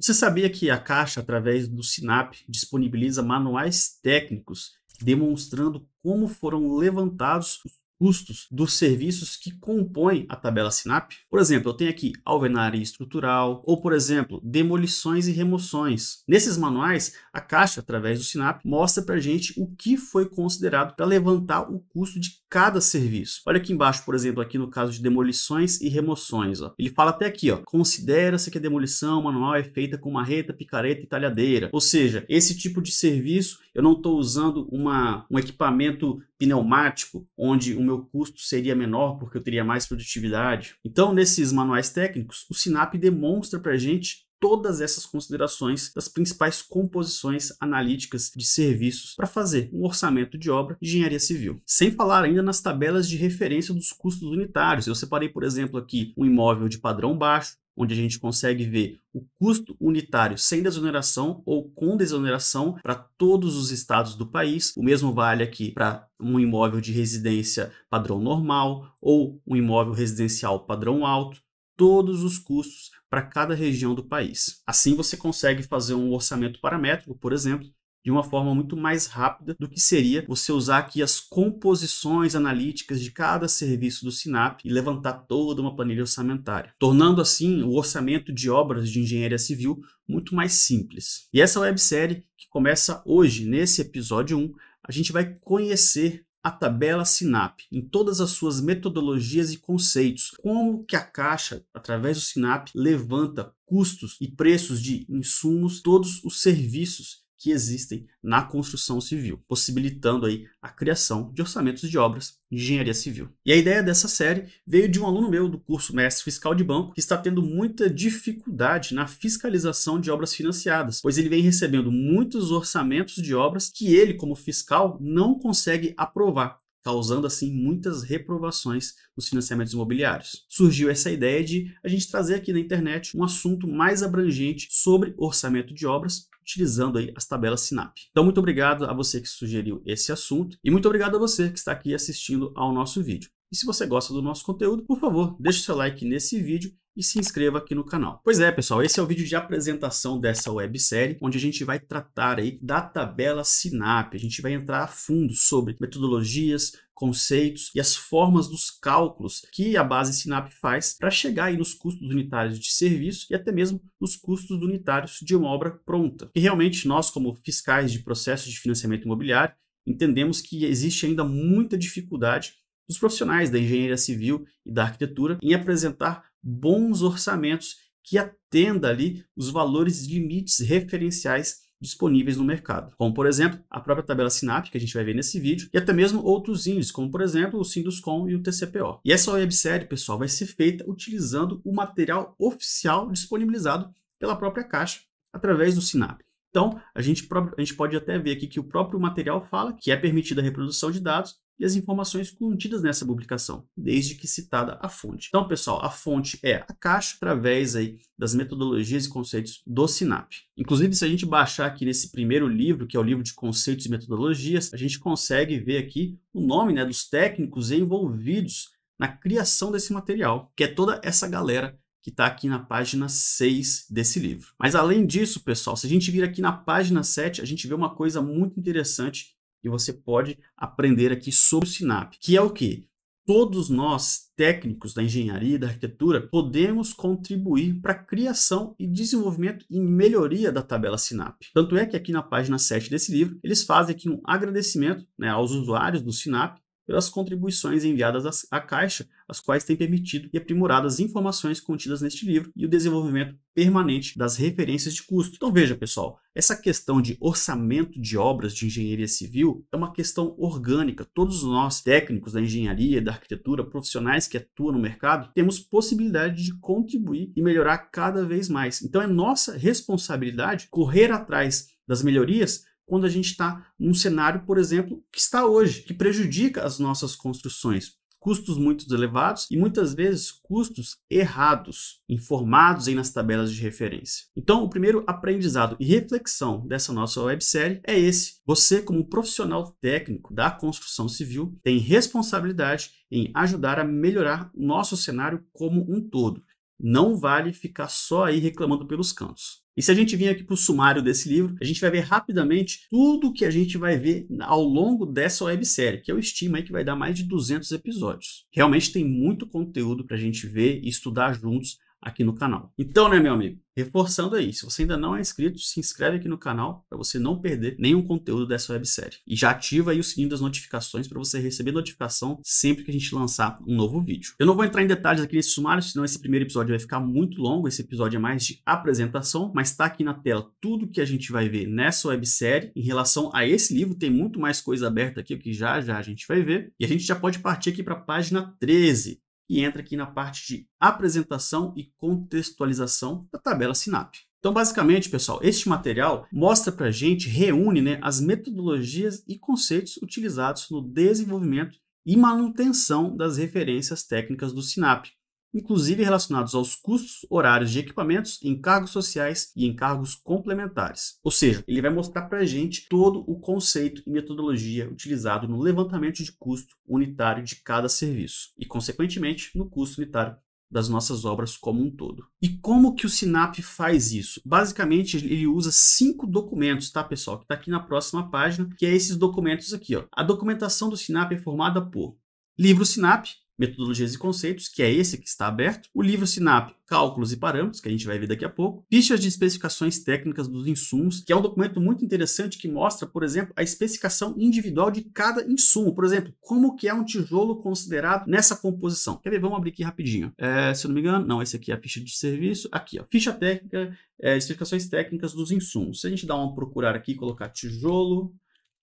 Você sabia que a Caixa, através do Sinap, disponibiliza manuais técnicos demonstrando como foram levantados os custos dos serviços que compõem a tabela SINAP. Por exemplo, eu tenho aqui alvenaria estrutural ou, por exemplo, demolições e remoções. Nesses manuais, a Caixa, através do SINAP, mostra para a gente o que foi considerado para levantar o custo de cada serviço. Olha aqui embaixo, por exemplo, aqui no caso de demolições e remoções. Ó. Ele fala até aqui, considera-se que a demolição manual é feita com marreta, picareta e talhadeira. Ou seja, esse tipo de serviço, eu não estou usando uma, um equipamento pneumático, onde o meu custo seria menor porque eu teria mais produtividade. Então, nesses manuais técnicos, o SINAP demonstra para a gente todas essas considerações das principais composições analíticas de serviços para fazer um orçamento de obra de engenharia civil. Sem falar ainda nas tabelas de referência dos custos unitários. Eu separei, por exemplo, aqui um imóvel de padrão baixo, onde a gente consegue ver o custo unitário sem desoneração ou com desoneração para todos os estados do país. O mesmo vale aqui para um imóvel de residência padrão normal ou um imóvel residencial padrão alto todos os custos para cada região do país. Assim, você consegue fazer um orçamento paramétrico, por exemplo, de uma forma muito mais rápida do que seria você usar aqui as composições analíticas de cada serviço do Sinap e levantar toda uma planilha orçamentária, tornando assim o orçamento de obras de engenharia civil muito mais simples. E essa websérie, que começa hoje, nesse episódio 1, a gente vai conhecer a tabela SINAP em todas as suas metodologias e conceitos, como que a Caixa, através do SINAP, levanta custos e preços de insumos, todos os serviços que existem na construção civil, possibilitando aí a criação de orçamentos de obras de engenharia civil. E a ideia dessa série veio de um aluno meu do curso Mestre Fiscal de Banco, que está tendo muita dificuldade na fiscalização de obras financiadas, pois ele vem recebendo muitos orçamentos de obras que ele, como fiscal, não consegue aprovar causando assim muitas reprovações nos financiamentos imobiliários. Surgiu essa ideia de a gente trazer aqui na internet um assunto mais abrangente sobre orçamento de obras utilizando aí as tabelas SINAP. Então, muito obrigado a você que sugeriu esse assunto e muito obrigado a você que está aqui assistindo ao nosso vídeo. E se você gosta do nosso conteúdo, por favor, deixe seu like nesse vídeo e se inscreva aqui no canal. Pois é, pessoal, esse é o vídeo de apresentação dessa websérie, onde a gente vai tratar aí da tabela SINAP. A gente vai entrar a fundo sobre metodologias, conceitos e as formas dos cálculos que a base SINAP faz para chegar aí nos custos unitários de serviço e até mesmo nos custos unitários de uma obra pronta. E realmente nós, como fiscais de processos de financiamento imobiliário, entendemos que existe ainda muita dificuldade dos profissionais da engenharia civil e da arquitetura em apresentar bons orçamentos que atenda ali os valores limites referenciais disponíveis no mercado, como por exemplo a própria tabela SINAP que a gente vai ver nesse vídeo e até mesmo outros índices, como por exemplo o Sinduscom e o TCPO. E essa websérie, pessoal, vai ser feita utilizando o material oficial disponibilizado pela própria Caixa através do SINAP. Então, a gente, a gente pode até ver aqui que o próprio material fala que é permitida a reprodução de dados e as informações contidas nessa publicação, desde que citada a fonte. Então, pessoal, a fonte é a caixa através aí das metodologias e conceitos do SINAP. Inclusive, se a gente baixar aqui nesse primeiro livro, que é o livro de conceitos e metodologias, a gente consegue ver aqui o nome né, dos técnicos envolvidos na criação desse material, que é toda essa galera que está aqui na página 6 desse livro. Mas além disso, pessoal, se a gente vir aqui na página 7, a gente vê uma coisa muito interessante e você pode aprender aqui sobre o SINAP, que é o que? Todos nós, técnicos da engenharia e da arquitetura, podemos contribuir para a criação e desenvolvimento e melhoria da tabela SINAP. Tanto é que aqui na página 7 desse livro, eles fazem aqui um agradecimento né, aos usuários do SINAP pelas contribuições enviadas à Caixa, as quais têm permitido e aprimorado as informações contidas neste livro e o desenvolvimento permanente das referências de custo. Então veja, pessoal, essa questão de orçamento de obras de engenharia civil é uma questão orgânica. Todos nós, técnicos da engenharia, da arquitetura, profissionais que atuam no mercado, temos possibilidade de contribuir e melhorar cada vez mais. Então é nossa responsabilidade correr atrás das melhorias quando a gente está num cenário, por exemplo, que está hoje, que prejudica as nossas construções. Custos muito elevados e muitas vezes custos errados, informados aí nas tabelas de referência. Então, o primeiro aprendizado e reflexão dessa nossa websérie é esse: você, como profissional técnico da construção civil, tem responsabilidade em ajudar a melhorar nosso cenário como um todo. Não vale ficar só aí reclamando pelos cantos. E se a gente vir aqui para o sumário desse livro, a gente vai ver rapidamente tudo que a gente vai ver ao longo dessa websérie, que eu estimo aí que vai dar mais de 200 episódios. Realmente tem muito conteúdo para a gente ver e estudar juntos aqui no canal. Então, né, meu amigo? Reforçando aí, se você ainda não é inscrito, se inscreve aqui no canal para você não perder nenhum conteúdo dessa websérie. E já ativa aí o sininho das notificações para você receber notificação sempre que a gente lançar um novo vídeo. Eu não vou entrar em detalhes aqui nesse sumário, senão esse primeiro episódio vai ficar muito longo, esse episódio é mais de apresentação, mas está aqui na tela tudo que a gente vai ver nessa websérie. Em relação a esse livro, tem muito mais coisa aberta aqui, que já já a gente vai ver. E a gente já pode partir aqui para a página 13, e entra aqui na parte de apresentação e contextualização da tabela SINAP. Então, basicamente, pessoal, este material mostra para a gente, reúne né, as metodologias e conceitos utilizados no desenvolvimento e manutenção das referências técnicas do SINAP, inclusive relacionados aos custos, horários de equipamentos, encargos sociais e encargos complementares. Ou seja, ele vai mostrar para a gente todo o conceito e metodologia utilizado no levantamento de custo unitário de cada serviço e, consequentemente, no custo unitário das nossas obras como um todo. E como que o Sinap faz isso? Basicamente, ele usa cinco documentos, tá, pessoal? Que está aqui na próxima página, que é esses documentos aqui. Ó. A documentação do Sinap é formada por livro Sinap, Metodologias e Conceitos, que é esse que está aberto, o livro SINAP Cálculos e Parâmetros, que a gente vai ver daqui a pouco, Fichas de Especificações Técnicas dos Insumos, que é um documento muito interessante que mostra, por exemplo, a especificação individual de cada insumo. Por exemplo, como que é um tijolo considerado nessa composição. Quer ver? Vamos abrir aqui rapidinho. É, se eu não me engano, não, esse aqui é a ficha de serviço. Aqui, ó, ficha técnica, é, especificações técnicas dos insumos. Se a gente dar uma procurar aqui, colocar tijolo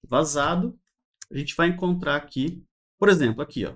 vazado, a gente vai encontrar aqui, por exemplo, aqui, ó,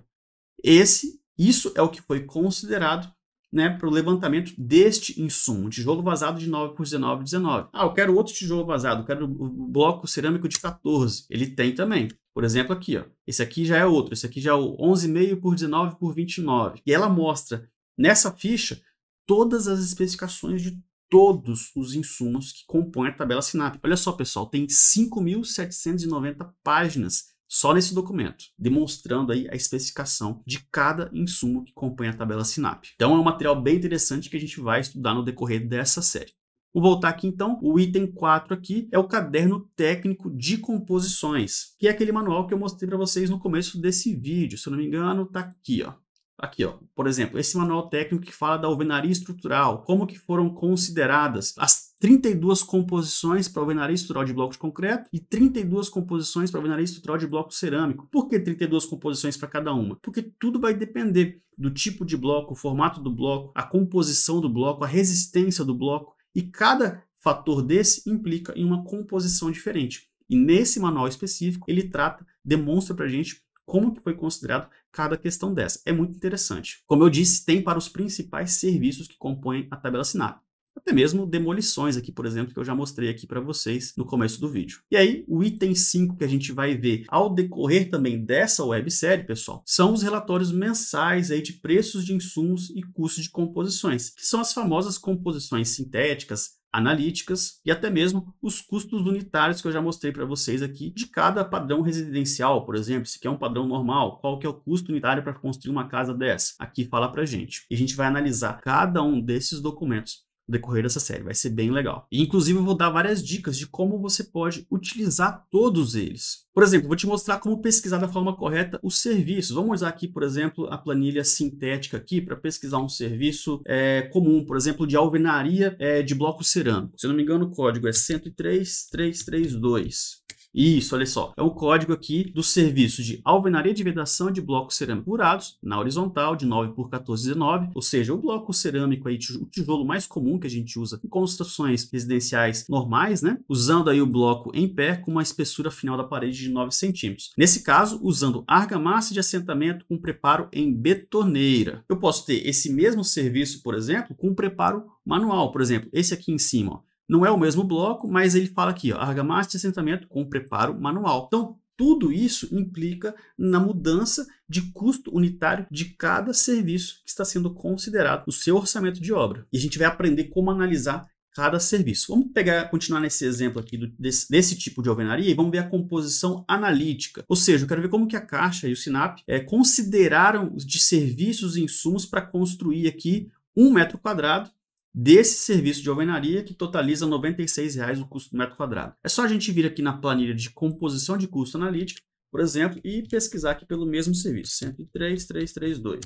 esse, isso é o que foi considerado né, para o levantamento deste insumo, tijolo vazado de 9 por 19, 19. Ah, eu quero outro tijolo vazado, eu quero o bloco cerâmico de 14. Ele tem também. Por exemplo, aqui, ó. Esse aqui já é outro, esse aqui já é o 11,5 por 19 por 29. E ela mostra nessa ficha todas as especificações de todos os insumos que compõem a tabela SINAP. Olha só, pessoal, tem 5.790 páginas só nesse documento, demonstrando aí a especificação de cada insumo que compõe a tabela SINAP. Então é um material bem interessante que a gente vai estudar no decorrer dessa série. Vou voltar aqui então, o item 4 aqui é o caderno técnico de composições, que é aquele manual que eu mostrei para vocês no começo desse vídeo, se eu não me engano, está aqui, ó. Aqui, ó, por exemplo, esse manual técnico que fala da alvenaria estrutural, como que foram consideradas as 32 composições para alvenaria estrutural de bloco de concreto e 32 composições para alvenaria estrutural de bloco cerâmico. Por que 32 composições para cada uma? Porque tudo vai depender do tipo de bloco, o formato do bloco, a composição do bloco, a resistência do bloco e cada fator desse implica em uma composição diferente. E nesse manual específico, ele trata, demonstra para a gente como que foi considerado cada questão dessa. É muito interessante. Como eu disse, tem para os principais serviços que compõem a tabela SINAP até mesmo demolições aqui, por exemplo, que eu já mostrei aqui para vocês no começo do vídeo. E aí, o item 5 que a gente vai ver ao decorrer também dessa websérie, pessoal, são os relatórios mensais aí de preços de insumos e custos de composições, que são as famosas composições sintéticas, analíticas e até mesmo os custos unitários que eu já mostrei para vocês aqui de cada padrão residencial, por exemplo, se quer um padrão normal, qual que é o custo unitário para construir uma casa dessa? Aqui fala para gente. E a gente vai analisar cada um desses documentos decorrer dessa série. Vai ser bem legal. E, inclusive, eu vou dar várias dicas de como você pode utilizar todos eles. Por exemplo, vou te mostrar como pesquisar da forma correta os serviços. Vamos usar aqui, por exemplo, a planilha sintética aqui para pesquisar um serviço é, comum, por exemplo, de alvenaria é, de bloco cerâmico. Se não me engano, o código é 103332. Isso, olha só. É o código aqui do serviço de alvenaria de vedação de blocos cerâmicos curados na horizontal de 9 por 14,19, ou seja, o bloco cerâmico aí, o tijolo mais comum que a gente usa em construções residenciais normais, né? Usando aí o bloco em pé com uma espessura final da parede de 9 centímetros. Nesse caso, usando argamassa de assentamento com preparo em betoneira. Eu posso ter esse mesmo serviço, por exemplo, com preparo manual, por exemplo, esse aqui em cima, ó. Não é o mesmo bloco, mas ele fala aqui, ó, argamassa de assentamento com preparo manual. Então, tudo isso implica na mudança de custo unitário de cada serviço que está sendo considerado no seu orçamento de obra. E a gente vai aprender como analisar cada serviço. Vamos pegar, continuar nesse exemplo aqui do, desse, desse, tipo de alvenaria e vamos ver a composição analítica. Ou seja, eu quero ver como que a Caixa e o Sinap é, consideraram de serviços e insumos para construir aqui um metro quadrado desse serviço de alvenaria que totaliza R$ 96,00 o custo do metro quadrado. É só a gente vir aqui na planilha de composição de custo analítica, por exemplo, e pesquisar aqui pelo mesmo serviço, 103332.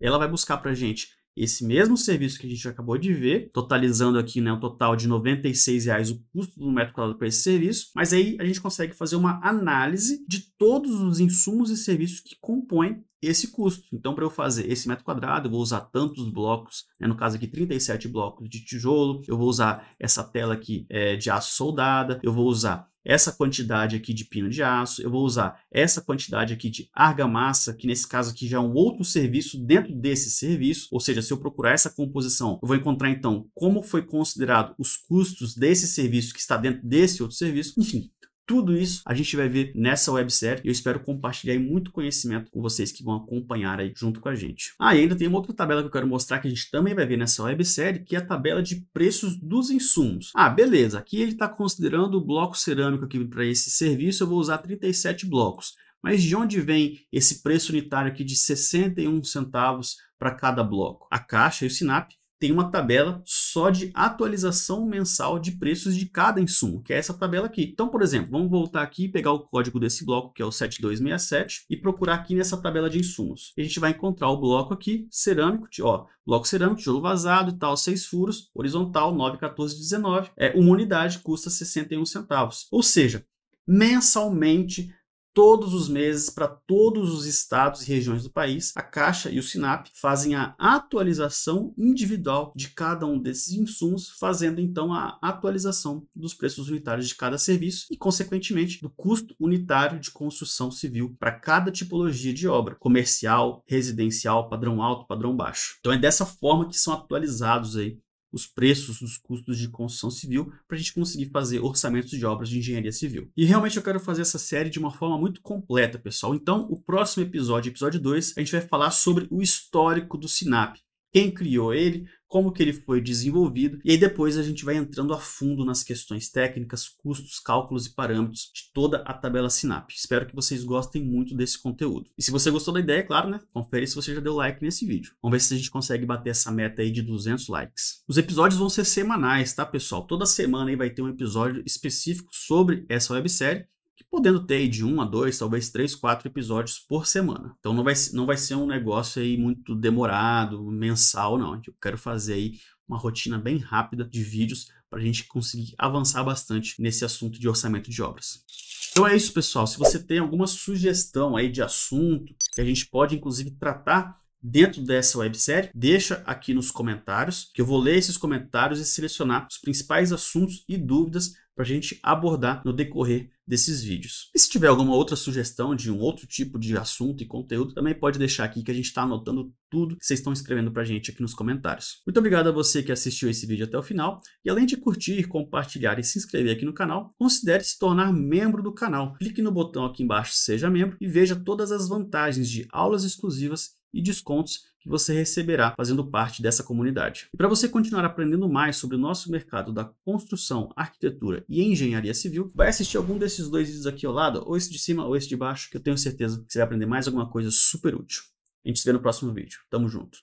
Ela vai buscar para a gente esse mesmo serviço que a gente acabou de ver, totalizando aqui né, um total de R$ 96,00 o custo do metro quadrado para esse serviço, mas aí a gente consegue fazer uma análise de todos os insumos e serviços que compõem esse custo. Então, para eu fazer esse metro quadrado, eu vou usar tantos blocos, né? no caso aqui 37 blocos de tijolo, eu vou usar essa tela aqui é, de aço soldada, eu vou usar essa quantidade aqui de pino de aço, eu vou usar essa quantidade aqui de argamassa, que nesse caso aqui já é um outro serviço dentro desse serviço, ou seja, se eu procurar essa composição, eu vou encontrar então como foi considerado os custos desse serviço que está dentro desse outro serviço, enfim, tudo isso a gente vai ver nessa websérie e eu espero compartilhar muito conhecimento com vocês que vão acompanhar aí junto com a gente. Ah, e ainda tem uma outra tabela que eu quero mostrar que a gente também vai ver nessa websérie, que é a tabela de preços dos insumos. Ah, beleza, aqui ele está considerando o bloco cerâmico aqui para esse serviço, eu vou usar 37 blocos. Mas de onde vem esse preço unitário aqui de 61 centavos para cada bloco? A Caixa e o Sinap tem uma tabela só de atualização mensal de preços de cada insumo, que é essa tabela aqui. Então, por exemplo, vamos voltar aqui e pegar o código desse bloco, que é o 7267, e procurar aqui nessa tabela de insumos. a gente vai encontrar o bloco aqui, cerâmico, ó, bloco cerâmico, tijolo vazado e tal, seis furos, horizontal, 9, 14, 19. É, uma unidade custa 61 centavos. Ou seja, mensalmente Todos os meses, para todos os estados e regiões do país, a Caixa e o Sinap fazem a atualização individual de cada um desses insumos, fazendo então a atualização dos preços unitários de cada serviço e, consequentemente, do custo unitário de construção civil para cada tipologia de obra, comercial, residencial, padrão alto, padrão baixo. Então é dessa forma que são atualizados aí os preços dos custos de construção civil para a gente conseguir fazer orçamentos de obras de engenharia civil. E realmente eu quero fazer essa série de uma forma muito completa, pessoal. Então, o próximo episódio, episódio 2, a gente vai falar sobre o histórico do SINAP quem criou ele, como que ele foi desenvolvido, e aí depois a gente vai entrando a fundo nas questões técnicas, custos, cálculos e parâmetros de toda a tabela Sinap. Espero que vocês gostem muito desse conteúdo. E se você gostou da ideia, é claro, né? Confere se você já deu like nesse vídeo. Vamos ver se a gente consegue bater essa meta aí de 200 likes. Os episódios vão ser semanais, tá, pessoal? Toda semana aí vai ter um episódio específico sobre essa websérie, que podendo ter de um a dois, talvez três, quatro episódios por semana. Então não vai, não vai ser um negócio aí muito demorado, mensal, não. Eu quero fazer aí uma rotina bem rápida de vídeos para a gente conseguir avançar bastante nesse assunto de orçamento de obras. Então é isso, pessoal. Se você tem alguma sugestão aí de assunto que a gente pode, inclusive, tratar dentro dessa websérie, deixa aqui nos comentários, que eu vou ler esses comentários e selecionar os principais assuntos e dúvidas para a gente abordar no decorrer desses vídeos. E se tiver alguma outra sugestão de um outro tipo de assunto e conteúdo, também pode deixar aqui que a gente está anotando tudo que vocês estão escrevendo para a gente aqui nos comentários. Muito obrigado a você que assistiu esse vídeo até o final e além de curtir, compartilhar e se inscrever aqui no canal, considere se tornar membro do canal. Clique no botão aqui embaixo Seja Membro e veja todas as vantagens de aulas exclusivas e descontos que você receberá fazendo parte dessa comunidade. E para você continuar aprendendo mais sobre o nosso mercado da construção, arquitetura e engenharia civil, vai assistir algum desses dois vídeos aqui ao lado, ou esse de cima ou esse de baixo, que eu tenho certeza que você vai aprender mais alguma coisa super útil. A gente se vê no próximo vídeo. Tamo junto.